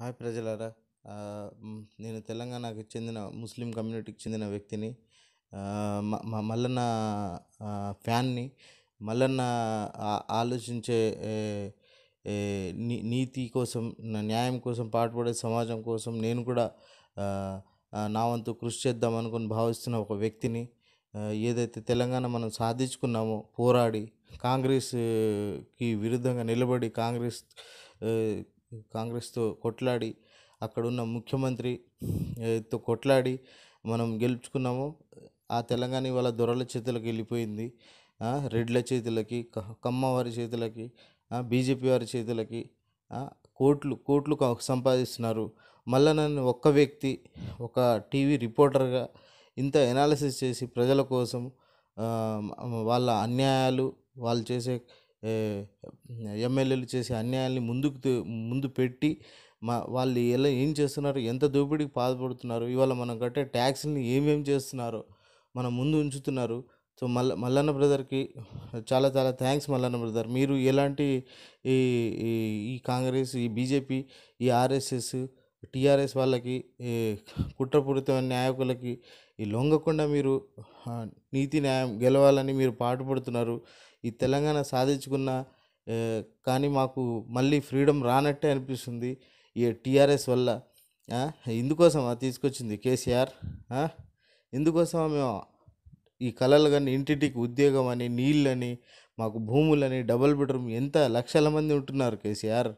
hi ప్రజలారా నేను తెలంగాణకు చెందిన ముస్లిం కమ్యూనిటీకి చెందిన వ్యక్తిని మల్లన్న ఫ్యాన్ని మల్లన్న ఆలోచించే నీతి కోసం న్యాయం కోసం పాటుపడే సమాజం కోసం నేను కూడా నా వంతు కృషి చేద్దాం అనుకుని భావిస్తున్న ఒక వ్యక్తిని ఏదైతే తెలంగాణ మనం సాధించుకున్నామో పోరాడి కాంగ్రెస్కి విరుద్ధంగా నిలబడి కాంగ్రెస్ కాంగ్రెస్తో కొట్లాడి అక్కడున్న ముఖ్యమంత్రితో కొట్లాడి మనం గెలుచుకున్నామో ఆ తెలంగాణ ఇవాళ దొరల చేతులకు వెళ్ళిపోయింది రెడ్ల చేతులకి కమ్మ వారి చేతులకి బీజేపీ వారి చేతులకి కోట్లు కోట్లు సంపాదిస్తున్నారు మళ్ళా నన్ను ఒక్క వ్యక్తి ఒక టీవీ రిపోర్టర్గా ఇంత ఎనాలిసిస్ చేసి ప్రజల కోసం వాళ్ళ అన్యాయాలు వాళ్ళు చేసే ఎమ్మెల్యేలు చేసే అన్యాయాల్ని ముందుకు ముందు పెట్టి మా వాళ్ళు ఎలా ఏం చేస్తున్నారు ఎంత దోపిడీకి బాధపడుతున్నారు ఇవాళ మనం కట్టే ట్యాక్స్ని ఏమేం చేస్తున్నారు మనం ముందు ఉంచుతున్నారు సో మల్ల మల్లన్న బ్రదర్కి చాలా చాలా థ్యాంక్స్ మల్లన్న బ్రదర్ మీరు ఎలాంటి ఈ ఈ కాంగ్రెస్ ఈ బీజేపీ ఈ ఆర్ఎస్ఎస్ టీఆర్ఎస్ వాళ్ళకి కుట్రపూరితమైన నాయకులకి ఈ లొంగకుండా మీరు నీతి న్యాయం గెలవాలని మీరు పాటుపడుతున్నారు ఈ తెలంగాణ సాధించుకున్న కానీ మాకు మళ్ళీ ఫ్రీడమ్ రానట్టే అనిపిస్తుంది ఈ టీఆర్ఎస్ వల్ల ఇందుకోసమా తీసుకొచ్చింది కేసీఆర్ ఇందుకోసమా మేము ఈ కళలు కానీ ఇంటింటికి ఉద్యోగం అని నీళ్ళని మాకు భూములని డబుల్ బెడ్రూమ్ ఎంత లక్షల మంది ఉంటున్నారు కేసీఆర్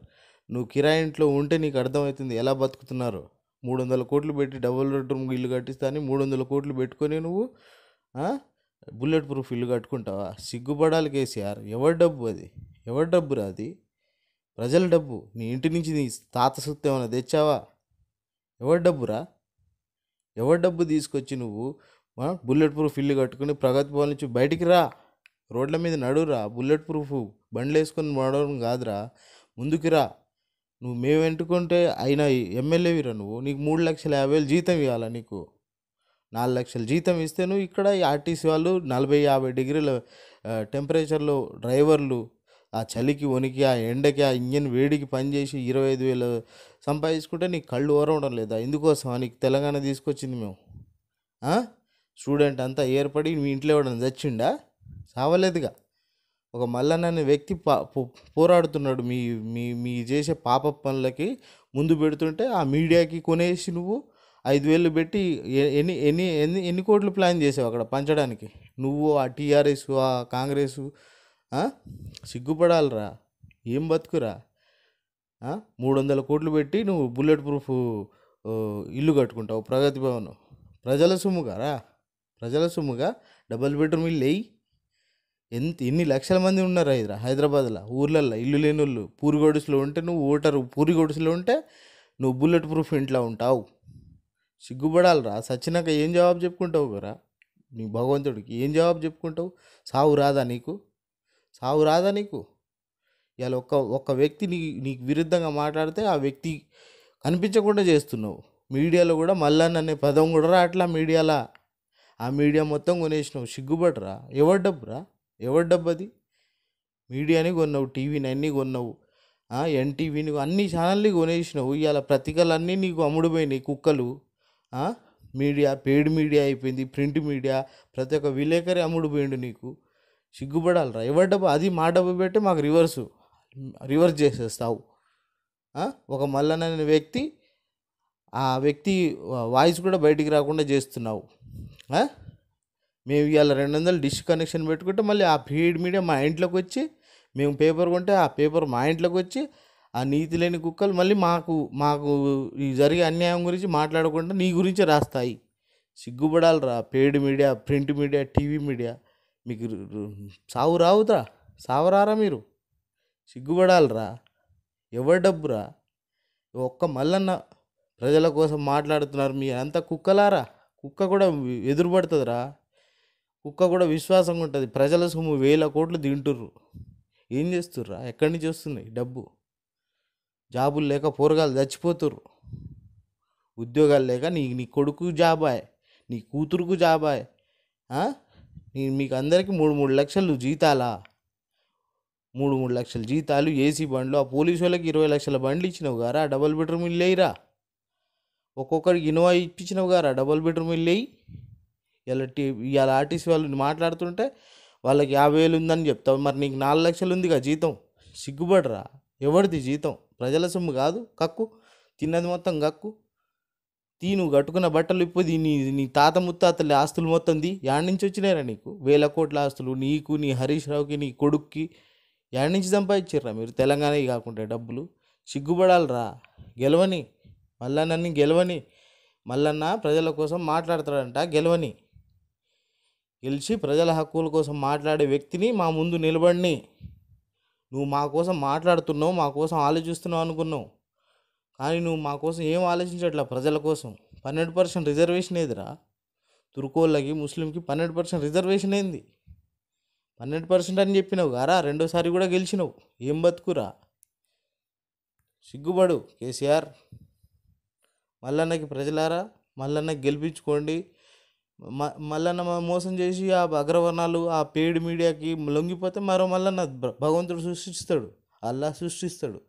నువ్వు కిరాయి ఇంట్లో ఉంటే నీకు అర్థమవుతుంది ఎలా బతుకుతున్నారు మూడు వందల కోట్లు పెట్టి డబల్ బెడ్రూమ్ ఇల్లు కట్టిస్తా అని మూడు వందల కోట్లు పెట్టుకొని నువ్వు బుల్లెట్ ప్రూఫ్ ఇల్లు కట్టుకుంటావా సిగ్గుపడాలి కేసీఆర్ ఎవరి డబ్బు అది ఎవరి డబ్బు రాది ప్రజల డబ్బు నీ ఇంటి నుంచి నీ తాత సుత్తి ఏమైనా తెచ్చావా ఎవరి డబ్బురా ఎవరి డబ్బు తీసుకొచ్చి నువ్వు బుల్లెట్ ప్రూఫ్ ఇల్లు కట్టుకుని ప్రగతి భవన్ నుంచి బయటికి రా రోడ్ల మీద నడురా బుల్లెట్ ప్రూఫ్ బండ్లు వేసుకొని నడవడం కాదురా ముందుకి రా నువ్వు మేము ఎంటుకుంటే అయినా ఎమ్మెల్యేవిరా నువ్వు నీకు మూడు లక్షల యాభై వేలు జీతం ఇవ్వాలా నీకు నాలుగు లక్షలు జీతం ఇస్తే నువ్వు ఇక్కడ ఆర్టీసీ వాళ్ళు నలభై యాభై డిగ్రీల టెంపరేచర్లో డ్రైవర్లు ఆ చలికి వణికి ఆ ఎండకి ఆ ఇంజన్ వేడికి పనిచేసి ఇరవై ఐదు వేలు సంపాదించుకుంటే నీకు కళ్ళు ఓరవడం లేదా ఎందుకోసం నీకు తెలంగాణ తీసుకొచ్చింది మేము స్టూడెంట్ అంతా ఏర్పడి మీ ఇంట్లో ఎవడని చచ్చిండా సావలేదుగా ఒక మల్లన్న అనే వ్యక్తి పోరాడుతున్నాడు మీ మీ మీ చేసే పాప పనులకి ముందు పెడుతుంటే ఆ మీడియాకి కొనేసి నువ్వు ఐదు వేలు పెట్టి ఎన్ని ఎన్ని ఎన్ని ఎన్ని కోట్లు ప్లాన్ చేసావు అక్కడ పంచడానికి నువ్వు ఆ టీఆర్ఎస్ ఆ కాంగ్రెస్ సిగ్గుపడాలిరా ఏం బతుకురా మూడు వందల కోట్లు పెట్టి నువ్వు బుల్లెట్ ప్రూఫ్ ఇల్లు కట్టుకుంటావు ప్రగతి భవన్ ప్రజల సొమ్ముగా రా ప్రజల సొమ్ముగా డబల్ బెడ్రూమ్ ఇల్లు వేయి ఎంత ఎన్ని లక్షల మంది ఉన్నారు హైదరా హైదరాబాద్లో ఊర్లల్లో ఇల్లు లేని వాళ్ళు పూరిగొడుసులో ఉంటే నువ్వు ఓటరు పూరిగొడుసులో ఉంటే నువ్వు బుల్లెట్ ప్రూఫ్ ఇంట్లో ఉంటావు సిగ్గుపడాలరా సచ్చినాక ఏం జవాబు చెప్పుకుంటావు కరా నీ భగవంతుడికి ఏం జవాబు చెప్పుకుంటావు సావు రాదా నీకు సావు రాదా నీకు ఇవాళ ఒక్క ఒక్క వ్యక్తి నీ నీకు విరుద్ధంగా మాట్లాడితే ఆ వ్యక్తి కనిపించకుండా చేస్తున్నావు మీడియాలో కూడా మళ్ళా నన్ను పదం కూడా అట్లా మీడియాలా ఆ మీడియా మొత్తం కొనేసినావు సిగ్గుపడరా ఎవరి డబ్బురా ఎవరి డబ్బు అది మీడియాని కొన్నావు టీవీని అన్నీ కొన్నావు ఎన్టీవీని అన్ని ఛానల్ని కొనేసినావు ఇవాళ ప్రతికలన్నీ నీకు అమ్ముడుపోయినాయి కుక్కలు మీడియా పెయిడ్ మీడియా అయిపోయింది ప్రింట్ మీడియా ప్రతి ఒక్క విలేకరి అమ్ముడు పోయిండు నీకు సిగ్గుపడాలరా ఎవరి డబ్బు అది మా డబ్బు పెట్టి మాకు రివర్సు రివర్స్ చేసేస్తావు ఒక మల్లనైన వ్యక్తి ఆ వ్యక్తి వాయిస్ కూడా బయటికి రాకుండా చేస్తున్నావు మేము ఇవాళ రెండు వందలు డిష్ కనెక్షన్ పెట్టుకుంటే మళ్ళీ ఆ పెయిడ్ మీడియా మా ఇంట్లోకి వచ్చి మేము పేపర్ కొంటే ఆ పేపర్ మా ఇంట్లోకి వచ్చి ఆ నీతి లేని కుక్కలు మళ్ళీ మాకు మాకు ఈ జరిగే అన్యాయం గురించి మాట్లాడకుండా నీ గురించే రాస్తాయి సిగ్గుపడాలరా paid media print media TV media మీకు సావు రావుతరా సావరారా మీరు సిగ్గుపడాలరా ఎవరి డబ్బురా ఒక్క మల్లన్న ప్రజల కోసం మాట్లాడుతున్నారు మీ అంతా కుక్కలారా కుక్క కూడా ఎదురుపడుతుందిరా కుక్క కూడా విశ్వాసంగా ఉంటుంది ప్రజల సొమ్ము వేల కోట్లు తింటుర్రు ఏం చేస్తుర్రా ఎక్కడి నుంచి వస్తున్నాయి డబ్బు జాబులు లేక పోరగాళ్ళు చచ్చిపోతుర్రు ఉద్యోగాలు లేక నీ నీ కొడుకు జాబాయ్ నీ కూతురుకు జాబాయ్ నీ మీకు అందరికీ మూడు మూడు లక్షలు జీతాలా మూడు మూడు లక్షల జీతాలు ఏసీ బండ్లు ఆ పోలీసు వాళ్ళకి ఇరవై లక్షల బండ్లు ఇచ్చినావు గారా డబల్ బెడ్రూమ్ ఇల్లు వేయరా ఒక్కొక్కరికి ఇన్నోవా ఇప్పించినావు గారా డబల్ బెడ్రూమ్ ఇల్లు వేయి ఇలా టీ ఇవాళ ఆర్టీసీ వాళ్ళు మాట్లాడుతుంటే వాళ్ళకి యాభై వేలు ఉందని చెప్తావు మరి నీకు నాలుగు లక్షలు ఉందిగా జీతం సిగ్గుపడరా ఎవరిది జీతం ప్రజల సొమ్ము కాదు కక్కు తిన్నది మొత్తం కక్కు తీను కట్టుకున్న బట్టలు ఇప్పుది నీ నీ తాత ముత్తాతల ఆస్తులు మొత్తం ది యాడ్ నుంచి వచ్చినారా నీకు వేల కోట్ల ఆస్తులు నీకు నీ హరీష్ రావుకి నీ కొడుక్కి యాడ నుంచి సంపాదించారా మీరు తెలంగాణ కాకుండా డబ్బులు సిగ్గుపడాలరా గెలవని మల్లన్నని గెలవని మల్లన్న ప్రజల కోసం మాట్లాడతాడంట గెలవని గెలిచి ప్రజల హక్కుల కోసం మాట్లాడే వ్యక్తిని మా ముందు నిలబడిని నువ్వు మా కోసం మాట్లాడుతున్నావు మా కోసం ఆలోచిస్తున్నావు అనుకున్నావు కానీ నువ్వు మా కోసం ఏం ఆలోచించట్లా ప్రజల కోసం పన్నెండు పర్సెంట్ రిజర్వేషన్ ఏదిరా తురుకోళ్ళకి ముస్లింకి పన్నెండు పర్సెంట్ రిజర్వేషన్ ఏంది పన్నెండు పర్సెంట్ అని చెప్పినావు గారా రెండోసారి కూడా గెలిచినావు ఏం బతుకురా సిగ్గుపడు కేసీఆర్ మల్లన్నకి ప్రజలారా మల్లన్నకి గెలిపించుకోండి మ మల్లన్న మోసం చేసి ఆ అగ్రవర్ణాలు ఆ పేడ్ మీడియాకి లొంగిపోతే మరో మల్లన్న భగవంతుడు సృష్టిస్తాడు అల్లా సృష్టిస్తాడు